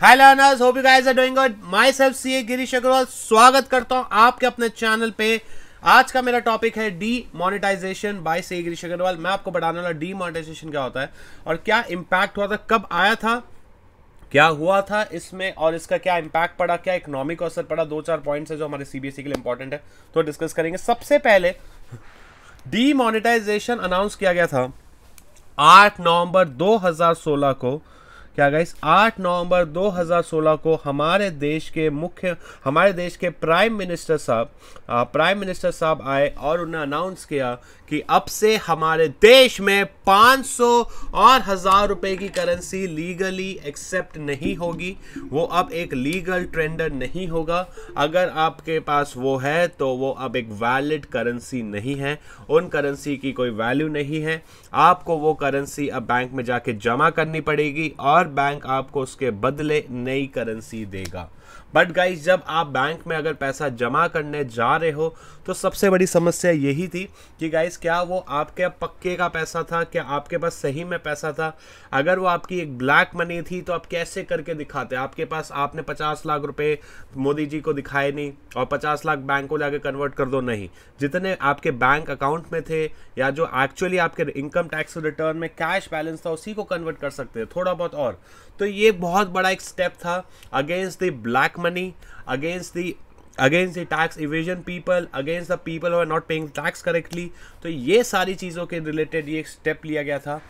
Hi learners hope you guys are doing good myself CA Girish Agrawal स्वागत करता हूं आपके अपने चैनल पे आज का मेरा टॉपिक है डी मोनिटाइजेशन बाय से गिरीश अग्रवाल मैं आपको बताने वाला डी मोनिटाइजेशन क्या होता है और क्या इंपैक्ट हुआ था कब आया था क्या हुआ था इसमें और इसका क्या इंपैक्ट पड़ा क्या इकोनॉमिक असर पड़ा दो चार पॉइंट्स है जो हमारे सीबीएसई के लिए इंपॉर्टेंट है तो डिस्कस करेंगे सबसे पहले डी मोनिटाइजेशन अनाउंस किया गया था आठ नवंबर 2016 को क्या गाइस 8 नवंबर 2016 को हमारे देश के मुख्य हमारे देश के प्राइम मिनिस्टर साहब प्राइम मिनिस्टर साहब आए और उन्होंने अनाउंस किया कि अब से हमारे देश में 500 और हज़ार रुपए की करेंसी लीगली एक्सेप्ट नहीं होगी वो अब एक लीगल ट्रेंडर नहीं होगा अगर आपके पास वो है तो वो अब एक वैलिड करेंसी नहीं है उन करेंसी की कोई वैल्यू नहीं है आपको वो करेंसी अब बैंक में जाके जमा करनी पड़ेगी और बैंक आपको उसके बदले नई करेंसी देगा बट गाइज जब आप बैंक में अगर पैसा जमा करने जा रहे हो तो सबसे बड़ी समस्या यही थी कि गाइज क्या वो आपके पक्के का पैसा था क्या आपके पास सही में पैसा था अगर वो आपकी एक ब्लैक मनी थी तो आप कैसे करके दिखाते आपके पास आपने पचास लाख रुपए मोदी जी को दिखाए नहीं और पचास लाख बैंक को जाके कन्वर्ट कर दो नहीं जितने आपके बैंक अकाउंट में थे या जो एक्चुअली आपके इनकम टैक्स रिटर्न में कैश बैलेंस था उसी को कन्वर्ट कर सकते थोड़ा बहुत और तो ये बहुत बड़ा एक स्टेप था against the black black money, against the against the tax evasion people against the people are not paying tax correctly तो ये सारी चीज़ों के रिलेटेड ये एक स्टेप लिया गया था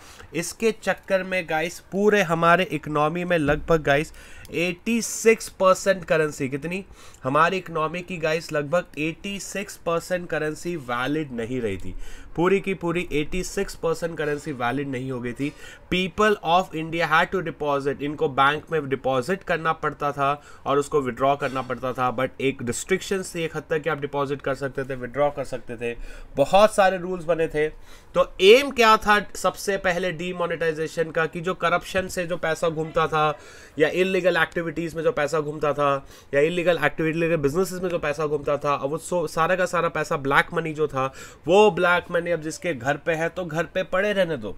इसके चक्कर में गाइस पूरे हमारे इकनॉमी में लगभग गाइस 86 परसेंट करेंसी कितनी हमारी इकोनॉमी की गाइस लगभग 86 परसेंट करेंसी वैलिड नहीं रही थी पूरी की पूरी 86 परसेंट करेंसी वैलिड नहीं हो गई थी people of India had to deposit इनको बैंक में डिपॉजिट करना पड़ता था और उसको विड्रॉ करना पड़ता था बट एक रिस्ट्रिक्शन थी एक हद तक कि आप डिपॉजिट कर सकते थे विड्रॉ कर सकते थे बहुत सारे रूल्स बने थे तो एम क्या था सबसे पहले डीमोनेटाइजेशन का कि जो करप्शन से जो पैसा घूमता था या इलीगल एक्टिविटीज़ में जो पैसा घूमता था या इलीगल एक्टिविटी बिजनेस में जो पैसा घूमता था अब वो सारा का सारा पैसा ब्लैक मनी जो था वो ब्लैक मनी अब जिसके घर पे है तो घर पे पड़े रहने दो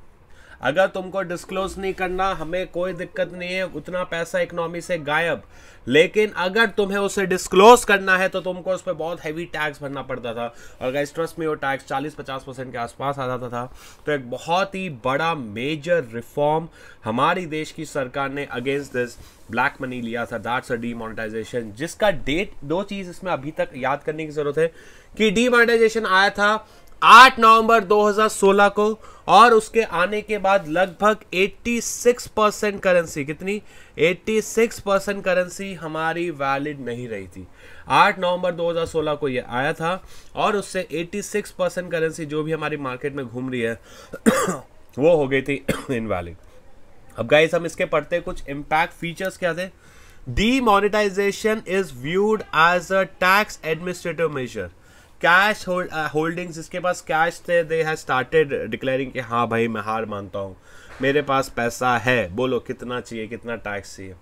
अगर तुमको डिस्क्लोज नहीं करना हमें कोई दिक्कत नहीं है उतना पैसा इकोनॉमी से गायब लेकिन अगर तुम्हें उसे डिस्क्लोज करना है तो तुमको उस पर बहुत हैवी टैक्स भरना पड़ता था और अगर ट्रस्ट में वो टैक्स 40-50 परसेंट के आसपास आ जाता था तो एक बहुत ही बड़ा मेजर रिफॉर्म हमारी देश की सरकार ने अगेंस्ट दिस ब्लैक मनी लिया था दैट्स अ डीमोनेटाइजेशन जिसका डेट दो चीज़ इसमें अभी तक याद करने की ज़रूरत है कि डीमोनेटाइजेशन आया था 8 नवंबर 2016 को और उसके आने के बाद लगभग 86 परसेंट करेंसी कितनी 86 परसेंट करेंसी हमारी वैलिड नहीं रही थी 8 नवंबर 2016 को ये आया था और उससे 86 परसेंट करेंसी जो भी हमारी मार्केट में घूम रही है वो हो गई थी इनवैलिड अब गाइस हम इसके पढ़ते कुछ इम्पैक्ट फीचर्स क्या थे monetization is viewed as a tax administrative measure cash holdings uh, इसके पास कैश थे दे हैव स्टार्टेड डिक्लेयरिंग कि हाँ भाई मैं हार मानता हूँ मेरे पास पैसा है बोलो कितना चाहिए कितना टैक्स चाहिए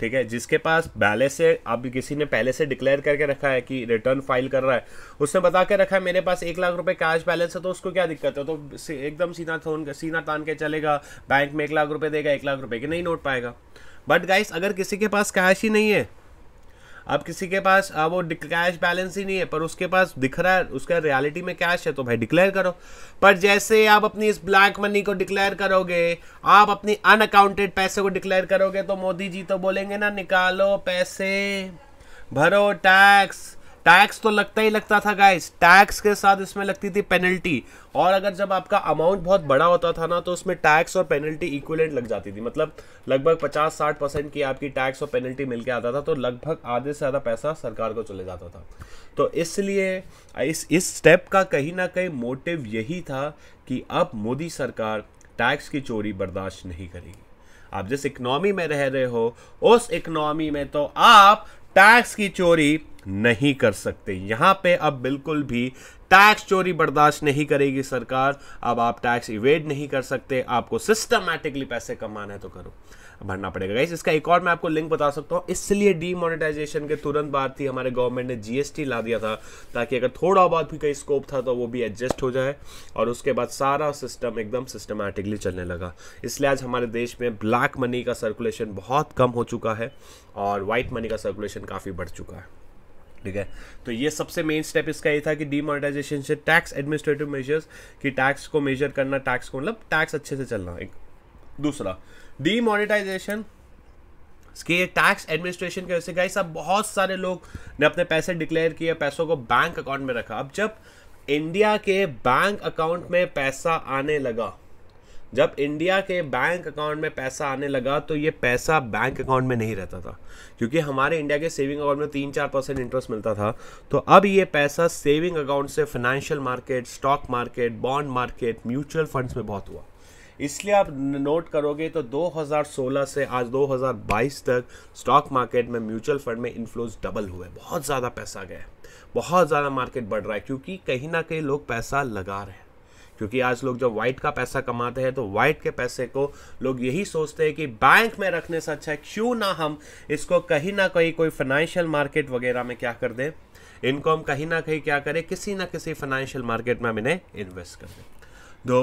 ठीक है जिसके पास पहले से अब किसी ने पहले से डिक्लेयर करके रखा है कि रिटर्न फाइल कर रहा है उसने बता के रखा है मेरे पास एक लाख रुपए कैश बैलेंस है तो उसको क्या दिक्कत है तो एकदम सीना थोन सीना तान के चलेगा बैंक में एक लाख रुपए देगा एक लाख रुपए के नहीं नोट पाएगा बट गाइस अगर किसी के पास कैश ही नहीं है अब किसी के पास वो कैश बैलेंस ही नहीं है पर उसके पास दिख रहा है उसका रियलिटी में कैश है तो भाई डिक्लेयर करो पर जैसे आप अपनी इस ब्लैक मनी को डिक्लेयर करोगे आप अपनी अनअकाउंटेड पैसे को डिक्लेयर करोगे तो मोदी जी तो बोलेंगे ना निकालो पैसे भरो टैक्स टैक्स तो लगता ही लगता था गाइस टैक्स के साथ इसमें लगती थी पेनल्टी और अगर जब आपका अमाउंट बहुत बड़ा होता था ना तो उसमें टैक्स और पेनल्टी इक्वलेंट लग जाती थी मतलब लगभग 50-60 परसेंट की आपकी टैक्स और पेनल्टी मिलकर आता था तो लगभग आधे से ज़्यादा पैसा सरकार को चले जाता था तो इसलिए इस इस स्टेप का कहीं ना कहीं मोटिव यही था कि अब मोदी सरकार टैक्स की चोरी बर्दाश्त नहीं करेगी आप जिस इकोनॉमी में रह रहे हो उस इकोनॉमी में तो आप टैक्स की चोरी नहीं कर सकते यहाँ पे अब बिल्कुल भी टैक्स चोरी बर्दाश्त नहीं करेगी सरकार अब आप टैक्स इवेड नहीं कर सकते आपको सिस्टमैटिकली पैसे कमाना है तो करो भरना पड़ेगा गाइस इसका एक और मैं आपको लिंक बता सकता हूँ इसलिए डीमोनेटाइजेशन के तुरंत बाद ही हमारे गवर्नमेंट ने जीएसटी ला दिया था ताकि अगर थोड़ा बहुत भी कहीं स्कोप था तो वो भी एडजस्ट हो जाए और उसके बाद सारा सिस्टम एकदम सिस्टमैटिकली चलने लगा इसलिए आज हमारे देश में ब्लैक मनी का सर्कुलेशन बहुत कम हो चुका है और वाइट मनी का सर्कुलेशन काफ़ी बढ़ चुका है ठीक है तो ये सबसे मेन स्टेप इसका ये था कि डीमोनेटाइजेशन से टैक्स एडमिनिस्ट्रेटिव मेजर्स कि टैक्स को मेजर करना टैक्स को मतलब टैक्स अच्छे से चलना एक दूसरा डीमोनेटाइजेशन कि टैक्स एडमिनिस्ट्रेशन की वजह से गाइस अब बहुत सारे लोग ने अपने पैसे डिक्लेयर किए पैसों को बैंक अकाउंट में रखा अब जब इंडिया के बैंक अकाउंट में पैसा आने लगा जब इंडिया के बैंक अकाउंट में पैसा आने लगा तो ये पैसा बैंक अकाउंट में नहीं रहता था क्योंकि हमारे इंडिया के सेविंग अकाउंट में तीन चार परसेंट इंटरेस्ट मिलता था तो अब ये पैसा सेविंग अकाउंट से financial market stock market bond market mutual funds में बहुत हुआ इसलिए आप नोट करोगे तो 2016 से आज 2022 तक स्टॉक मार्केट में म्यूचुअल फंड में इन्फ्लोज डबल हुए बहुत ज़्यादा पैसा गया बहुत ज़्यादा मार्केट बढ़ रहा है क्योंकि कहीं ना कहीं लोग पैसा लगा रहे हैं क्योंकि आज लोग जब व्हाइट का पैसा कमाते हैं तो वाइट के पैसे को लोग यही सोचते हैं कि बैंक में रखने से अच्छा है क्यों ना हम इसको कहीं ना कहीं कोई फाइनेंशियल मार्केट वगैरह में क्या कर दें इनको हम कहीं ना कहीं क्या करें किसी ना किसी फाइनेंशियल मार्केट में हम इन्हें इन्वेस्ट कर दें though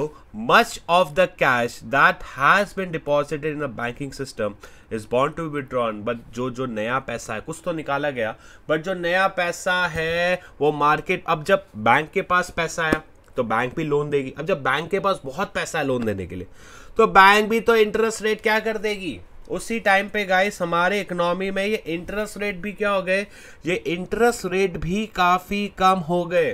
much of the cash that has been deposited in the banking system is bound to be withdrawn but जो जो नया पैसा है कुछ तो निकाला गया बट जो नया पैसा है वो मार्केट अब जब बैंक के पास पैसा आया तो बैंक भी लोन देगी अब जब बैंक के पास बहुत पैसा है लोन देने के लिए तो बैंक भी तो इंटरेस्ट रेट क्या कर देगी उसी टाइम पे गाइस हमारे इकोनॉमी में ये इंटरेस्ट रेट भी क्या हो गए ये इंटरेस्ट रेट भी काफ़ी कम हो गए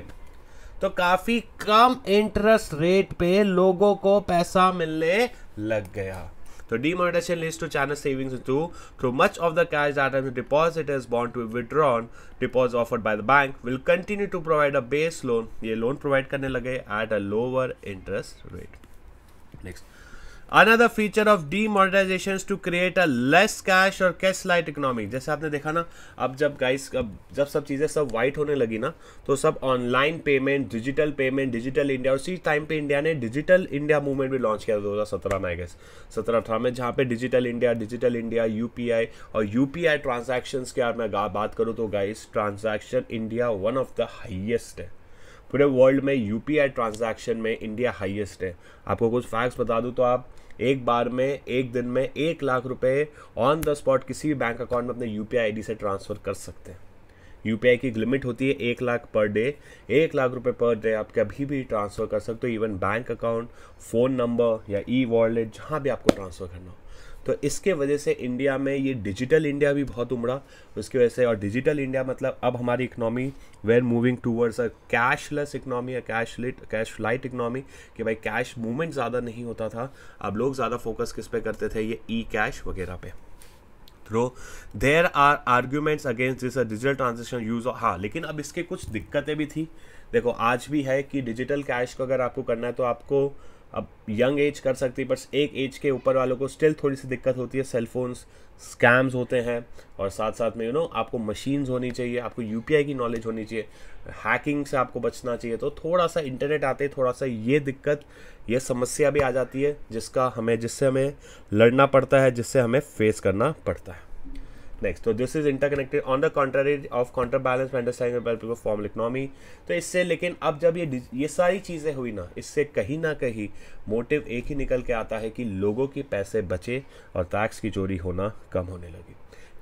तो काफ़ी कम इंटरेस्ट रेट पे लोगों को पैसा मिलने लग गया The demonetization leads to China's savings too. through much of the cash that the depositor is bound to be withdrawn. Deposits offered by the bank will continue to provide a base loan. ये loan provide करने लगे at a lower interest rate. Next. Another feature of the demonetization to create a less cash और cash light economy जैसे आपने देखा ना अब जब गाइस अब जब सब चीज़ें सब वाइट होने लगी ना तो सब online payment digital payment digital India उसी टाइम पे इंडिया ने डिजिटल इंडिया मूवमेंट भी लॉन्च किया दो हज़ार सत्रह में गैस सत्रह अठारह में जहाँ पे digital India digital India U और यू पी आई ट्रांजेक्शन की मैं बात करूँ तो guys transaction India one of the highest है पूरे वर्ल्ड में यू ट्रांजेक्शन में इंडिया हाइएस्ट है आपको कुछ फैक्ट्स बता दूँ तो आप एक बार में एक दिन में एक लाख रुपए ऑन द स्पॉट किसी भी बैंक अकाउंट में अपने यू पी से ट्रांसफ़र कर सकते हैं यू पी आई की लिमिट होती है एक लाख पर डे एक लाख रुपए पर डे आप कभी भी ट्रांसफ़र कर सकते हो even bank account phone number या ई वॉलेट जहाँ भी आपको ट्रांसफ़र करना हो तो इसके वजह से इंडिया में ये डिजिटल इंडिया भी बहुत उमड़ा उसकी वजह से और डिजिटल इंडिया मतलब अब हमारी economy we're moving towards a cashless economy या cash lit cash light economy कि भाई कैश मूवमेंट ज़्यादा नहीं होता था अब लोग ज़्यादा फोकस किस पे करते थे ये ई कैश वगैरह पे through there are arguments against this digital transaction use हाँ लेकिन अब इसके कुछ दिक्कतें भी थी देखो आज भी है कि डिजिटल कैश को अगर आपको करना है तो आपको अब यंग एज कर सकती है बस एक एज के ऊपर वालों को स्टिल थोड़ी सी दिक्कत होती है सेलफोन्स स्कैम्स होते हैं और साथ साथ में यू you नो know, आपको मशीन्स होनी चाहिए आपको यू की नॉलेज होनी चाहिए हैकिंग से आपको बचना चाहिए तो थोड़ा सा इंटरनेट आते थोड़ा सा ये दिक्कत ये समस्या भी आ जाती है जिसका हमें जिससे हमें लड़ना पड़ता है जिससे हमें फेस करना पड़ता है नेक्स्ट तो this is interconnected on the contrary of balance understanding formal economy तो इससे लेकिन अब जब ये ये सारी चीज़ें हुई ना इससे कहीं ना कहीं मोटिव एक ही निकल के आता है कि लोगों के पैसे बचे और टैक्स की चोरी होना कम होने लगी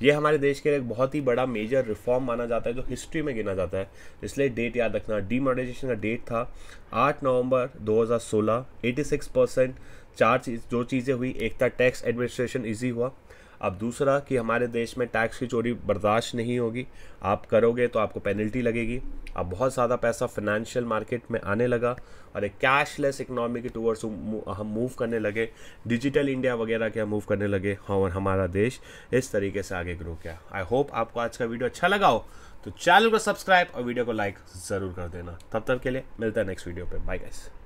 ये हमारे देश के लिए एक बहुत ही बड़ा मेजर रिफॉर्म माना जाता है जो हिस्ट्री में गिना जाता है इसलिए डेट याद रखना डीमोडाइजेशन का डेट था 8 नवंबर 2016 86 परसेंट चार चीज जो चीज़ें हुई एक था टैक्स एडमिनिस्ट्रेशन इजी हुआ अब दूसरा कि हमारे देश में टैक्स की चोरी बर्दाश्त नहीं होगी आप करोगे तो आपको पेनल्टी लगेगी अब बहुत ज़्यादा पैसा फाइनेंशियल मार्केट में आने लगा और एक कैशलेस इकनॉमी के टूवर्ड्स हम मूव करने लगे डिजिटल इंडिया वगैरह के हम मूव करने लगे हाँ, और हमारा देश इस तरीके से आगे ग्रो किया आई होप आपको आज का वीडियो अच्छा लगा हो तो चैनल को सब्सक्राइब और वीडियो को लाइक ज़रूर कर देना तब तक के लिए मिलता है नेक्स्ट वीडियो पर बाय गाइस